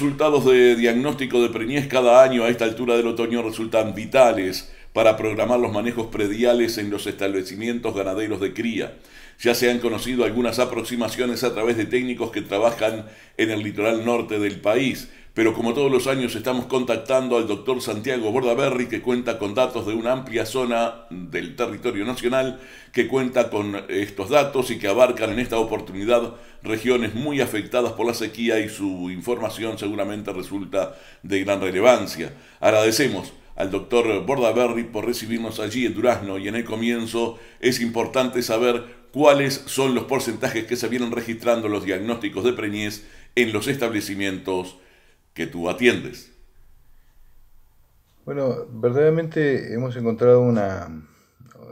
resultados de diagnóstico de preñez cada año a esta altura del otoño resultan vitales para programar los manejos prediales en los establecimientos ganaderos de cría. Ya se han conocido algunas aproximaciones a través de técnicos que trabajan en el litoral norte del país pero como todos los años estamos contactando al doctor Santiago Bordaberry, que cuenta con datos de una amplia zona del territorio nacional, que cuenta con estos datos y que abarcan en esta oportunidad regiones muy afectadas por la sequía y su información seguramente resulta de gran relevancia. Agradecemos al doctor Bordaberry por recibirnos allí en Durazno y en el comienzo es importante saber cuáles son los porcentajes que se vienen registrando los diagnósticos de preñez en los establecimientos tú atiendes? Bueno, verdaderamente hemos encontrado una,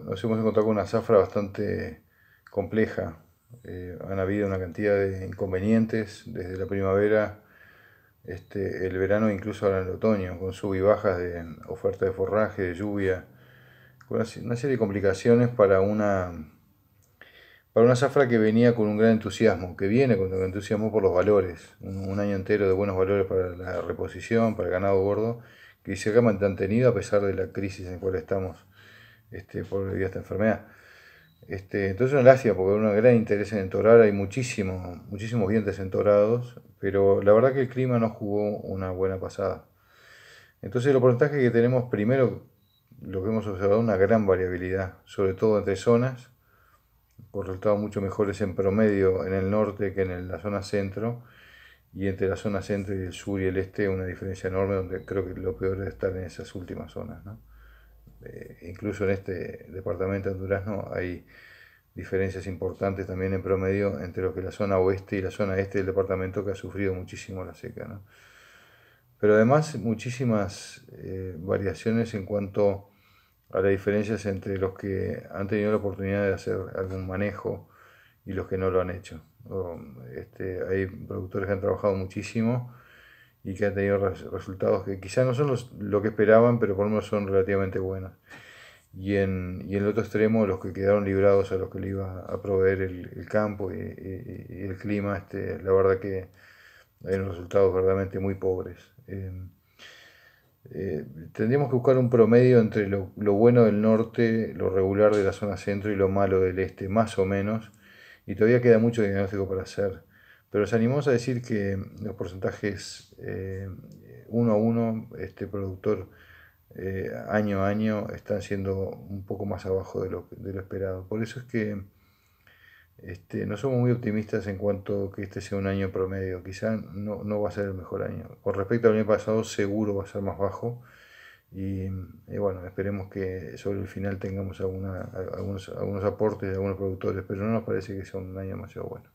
nos hemos encontrado con una zafra bastante compleja. Eh, han habido una cantidad de inconvenientes desde la primavera, este, el verano, incluso ahora en el otoño, con sub y bajas de oferta de forraje, de lluvia, con una serie de complicaciones para una para una zafra que venía con un gran entusiasmo, que viene con un entusiasmo por los valores, un, año entero de buenos valores para la reposición, para el ganado gordo, que se ha mantenido a pesar de la crisis en la cual estamos este, por esta enfermedad. Este, entonces es lástima porque hay un gran interés en entorar, hay muchísimo, muchísimos dientes entorados, pero la verdad que el clima no jugó una buena pasada. Entonces el porcentaje que tenemos primero, lo que hemos observado, una gran variabilidad, sobre todo entre zonas, con pues, resultados mucho mejores en promedio en el norte que en la zona centro y entre la zona centro y el sur y el este una diferencia enorme donde creo que lo peor es estar en esas últimas zonas. Eh, incluso en este departamento de Durazno hay diferencias importantes también en promedio entre lo que es la zona oeste y la zona este del departamento que ha sufrido muchísimo la seca. Pero además muchísimas eh, variaciones en cuanto a las diferencias entre los que han tenido la oportunidad de hacer algún manejo y los que no lo han hecho. Este, hay productores que han trabajado muchísimo y que han tenido resultados que quizás no son los, lo que esperaban, pero por lo menos son relativamente buenos. Y en, y en el otro extremo, los que quedaron librados a los que le iba a proveer el, campo y, el clima, este, la verdad que hay resultados verdaderamente muy pobres. Eh, eh, tendríamos que buscar un promedio entre lo, bueno del norte, lo regular de la zona centro y lo malo del este, más o menos. Y todavía queda mucho diagnóstico para hacer. Pero os animamos a decir que los porcentajes eh, uno a uno, este productor eh, año a año, están siendo un poco más abajo de lo, de lo esperado. Por eso es que este, no somos muy optimistas en cuanto a que este sea un año promedio. Quizá no, no, va a ser el mejor año. Con respecto al año pasado, seguro va a ser más bajo. Y, bueno, esperemos que sobre el final tengamos algunos, algunos aportes de algunos productores, pero no nos parece que sea un año demasiado bueno.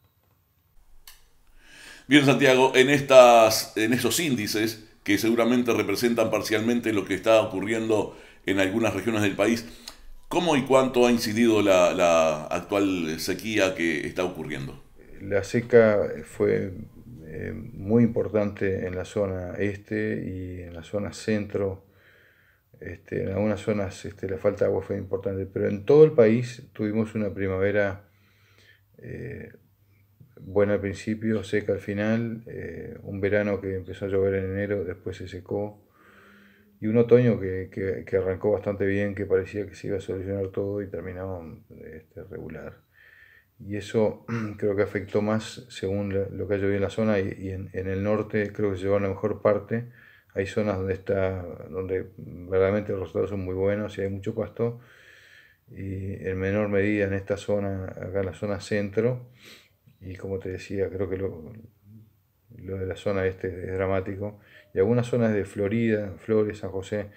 Bien, Santiago, en, estas, en estos índices que seguramente representan parcialmente lo que está ocurriendo en algunas regiones del país, ¿Cómo y cuánto ha incidido la, actual sequía que está ocurriendo? La seca fue eh, muy importante en la zona este y en la zona centro. Este, en algunas zonas este, la falta de agua fue importante, pero en todo el país tuvimos una primavera eh, buena al principio, seca al final, eh, un verano que empezó a llover en enero, después se secó, y un otoño que, que, arrancó bastante bien, que parecía que se iba a solucionar todo y terminaba este, regular. Y eso creo que afectó más según lo que llovido en la zona y, en, el norte creo que se llevó la mejor parte. Hay zonas donde, está, donde verdaderamente los resultados son muy buenos y hay mucho pasto. Y en menor medida en esta zona, acá en la zona centro, y como te decía, creo que lo, lo de la zona este es dramático y algunas zonas de Florida, Flores, San José,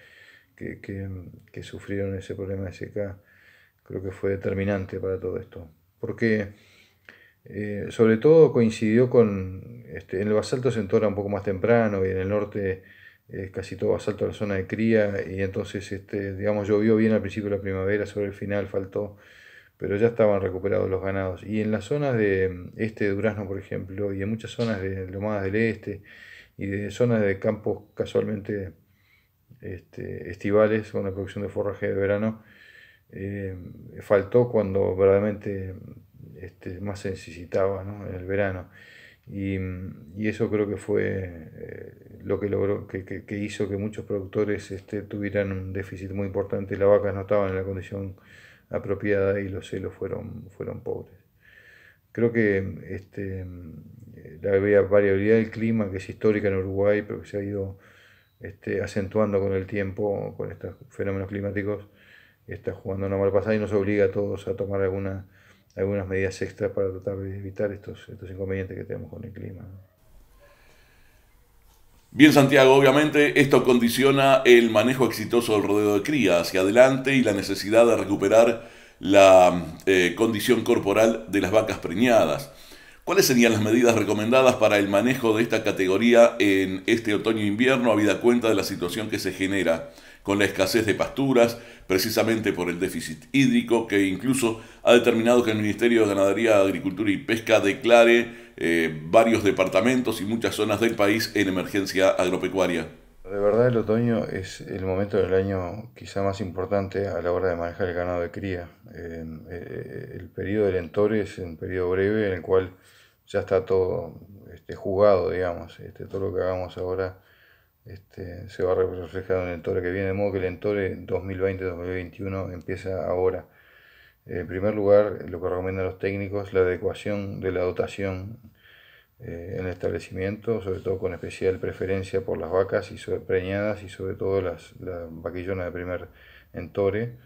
que, sufrieron ese problema de seca, creo que fue determinante para todo esto. Porque eh, sobre todo coincidió con, este, en el basalto se entora un poco más temprano y en el norte eh, casi todo basalto a la zona de cría y entonces, este, digamos, llovió bien al principio de la primavera, sobre el final faltó, pero ya estaban recuperados los ganados. Y en las zonas de este de Durazno, por ejemplo, y en muchas zonas de Lomadas del Este, y de zonas de campos casualmente estivales estivales, una producción de forraje de verano, eh, faltó cuando verdaderamente este, más se necesitaba en el verano. Y, eso creo que fue eh, lo que logró, que, hizo que muchos productores este, tuvieran un déficit muy importante. Las vacas no estaban en la condición apropiada y los celos fueron, fueron pobres. Creo que este, la variabilidad del clima, que es histórica en Uruguay, pero que se ha ido este, acentuando con el tiempo, con estos fenómenos climáticos, está jugando una mala pasada y nos obliga a todos a tomar algunas medidas extras para tratar de evitar estos, estos inconvenientes que tenemos con el clima. Bien, Santiago, obviamente esto condiciona el manejo exitoso del rodeo de cría hacia adelante y la necesidad de recuperar la eh, condición corporal de las vacas preñadas. ¿Cuáles serían las medidas recomendadas para el manejo de esta categoría en este otoño-invierno, e habida cuenta de la situación que se genera con la escasez de pasturas, precisamente por el déficit hídrico, que incluso ha determinado que el Ministerio de Ganadería, Agricultura y Pesca declare eh, varios departamentos y muchas zonas del país en emergencia agropecuaria? De verdad el otoño es el momento del año quizá más importante a la hora de manejar el ganado de cría. Eh, eh, el periodo del entore es un periodo breve en el cual ya está todo este, jugado, digamos. Este, todo lo que hagamos ahora este, se va a reflejar en el entore que viene, de modo que el entore 2020-2021 empieza ahora. En primer lugar, lo que recomiendan los técnicos, la adecuación de la dotación eh, en el establecimiento, sobre todo con especial preferencia por las vacas y sobre, preñadas y sobre todo las, vaquillonas de primer entore.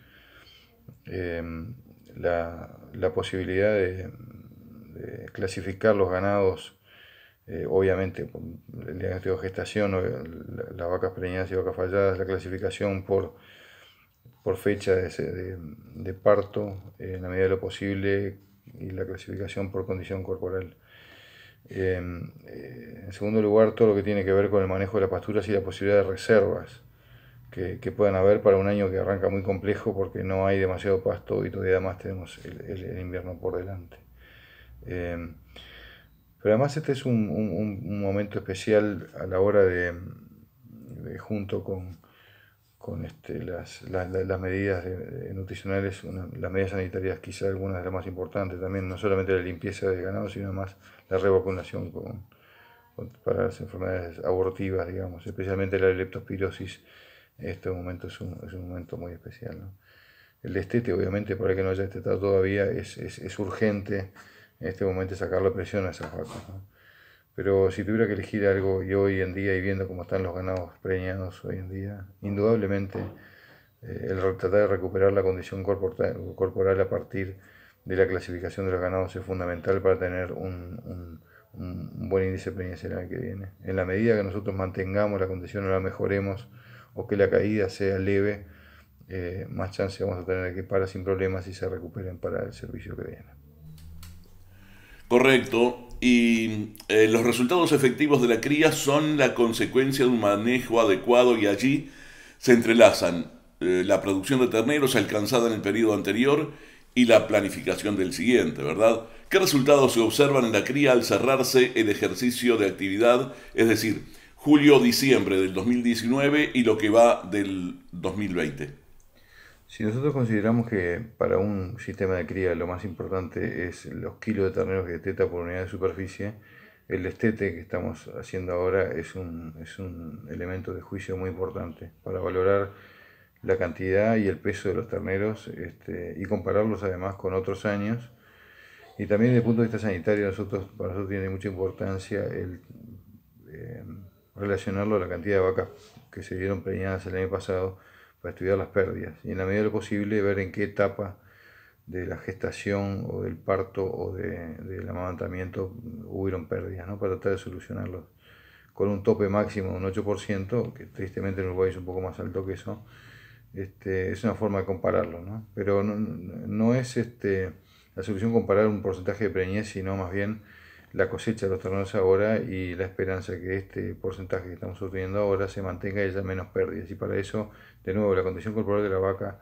Em, la, la, posibilidad de, clasificar los ganados, eh, obviamente, el diagnóstico de gestación, las vacas preñadas y vacas falladas, la clasificación por, por fecha de, de, de parto eh, en la medida de lo posible y la clasificación por condición corporal. Em, eh, en segundo lugar, todo lo que tiene que ver con el manejo de las pasturas y la posibilidad de reservas que, que puedan haber para un año que arranca muy complejo porque no hay demasiado pasto y todavía además tenemos el, invierno por delante. Em, pero además este es un, momento especial a la hora de junto con, con este, las, las, medidas nutricionales, las medidas sanitarias quizá algunas de las más importantes también, no solamente la limpieza del ganado, sino más la revacunación con, para las enfermedades abortivas, digamos, especialmente la leptospirosis, este momento es un, es un momento muy especial. ¿no? El destete, obviamente, para el que no haya estetado todavía, es, es, es urgente en este momento sacar la presión a esas vacas. Pero si tuviera que elegir algo y hoy en día y viendo cómo están los ganados preñados hoy en día, indudablemente eh, el tratar de recuperar la condición corporal a partir de la clasificación de los ganados es fundamental para tener un, buen índice preñacional que viene. En la medida que nosotros mantengamos la condición o la mejoremos o que la caída sea leve, eh, más chance vamos a tener que para sin problemas y se recuperen para el servicio que viene. Correcto y eh, los resultados efectivos de la cría son la consecuencia de un manejo adecuado y allí se entrelazan eh, la producción de terneros alcanzada en el periodo anterior y la planificación del siguiente, ¿verdad? ¿Qué resultados se observan en la cría al cerrarse el ejercicio de actividad, es decir, julio-diciembre del 2019 y lo que va del 2020? Si nosotros consideramos que para un sistema de cría lo más importante es los kilos de terneros que teta por unidad de superficie, el estete que estamos haciendo ahora es un, es un elemento de juicio muy importante para valorar la cantidad y el peso de los terneros este, y compararlos además con otros años. Y también desde el punto de vista sanitario, nosotros, para nosotros tiene mucha importancia el eh, relacionarlo a la cantidad de vacas que se vieron preñadas el año pasado para estudiar las pérdidas y en la medida de lo posible ver en qué etapa de la gestación o del parto o de, del amamantamiento hubieron pérdidas, ¿no? para tratar de solucionarlos con un tope máximo de un 8%, que tristemente en Uruguay es un poco más alto que eso, este, es una forma de compararlo, ¿no? pero no, no es este, la solución comparar un porcentaje de preñez, sino más bien la cosecha de los terrenos ahora y la esperanza que este porcentaje que estamos obteniendo ahora se mantenga y haya menos pérdidas. Y para eso, de nuevo, la condición corporal de la vaca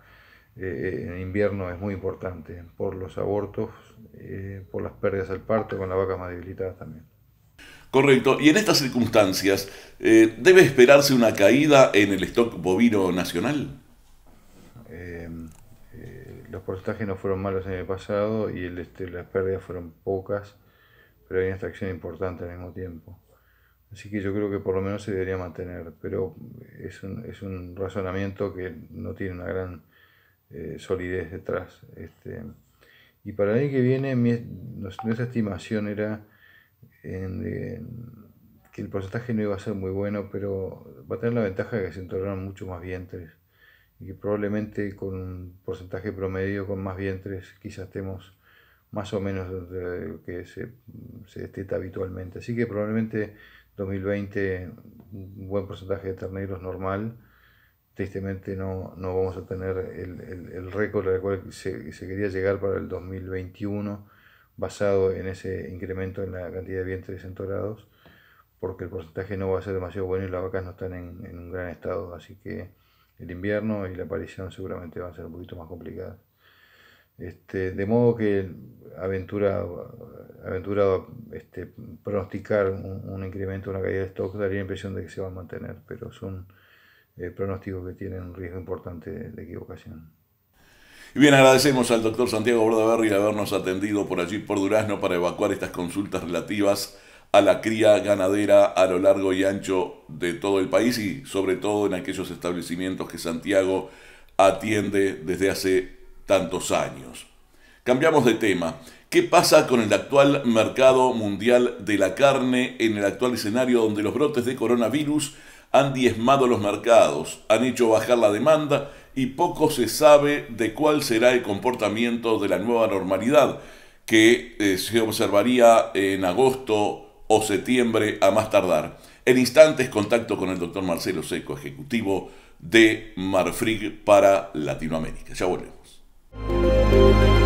eh, en invierno es muy importante por los abortos, eh, por las pérdidas al parto, con la vaca más debilitada también. Correcto, y en estas circunstancias, eh, ¿debe esperarse una caída en el stock bovino nacional? Em, los porcentajes no fueron malos en el pasado y este, las pérdidas fueron pocas pero hay una extracción importante al mismo tiempo. Así que yo creo que por lo menos se debería mantener, pero es un, es un razonamiento que no tiene una gran eh, solidez detrás. Este, y para el año que viene mi, nuestra estimación era que el porcentaje no iba a ser muy bueno, pero va a tener la ventaja de que se entornaron mucho más vientres y que probablemente con un porcentaje promedio con más vientres quizás estemos más o menos lo que se, se desteta habitualmente. Así que probablemente 2020 un buen porcentaje de terneros normal. Tristemente no, no vamos a tener el, el, el récord al cual se, se, quería llegar para el 2021 basado en ese incremento en la cantidad de vientres entorados porque el porcentaje no va a ser demasiado bueno y las vacas no están en, en un gran estado, así que el invierno y la aparición seguramente van a ser un poquito más complicadas. Este, de modo que aventura, aventurado este, pronosticar un, incremento incremento, una caída de stock, daría la impresión de que se va a mantener, pero son eh, pronósticos que tienen un riesgo importante de, equivocación. Y bien, agradecemos al doctor Santiago Bordaberry habernos atendido por allí, por Durazno, para evacuar estas consultas relativas a la cría ganadera a lo largo y ancho de todo el país y sobre todo en aquellos establecimientos que Santiago atiende desde hace tantos años. Cambiamos de tema. ¿Qué pasa con el actual mercado mundial de la carne en el actual escenario donde los brotes de coronavirus han diezmado los mercados, han hecho bajar la demanda y poco se sabe de cuál será el comportamiento de la nueva normalidad que eh, se observaría en agosto o septiembre a más tardar. En instantes contacto con el doctor Marcelo Seco, ejecutivo de Marfrig para Latinoamérica. Ya volvemos. Thank you.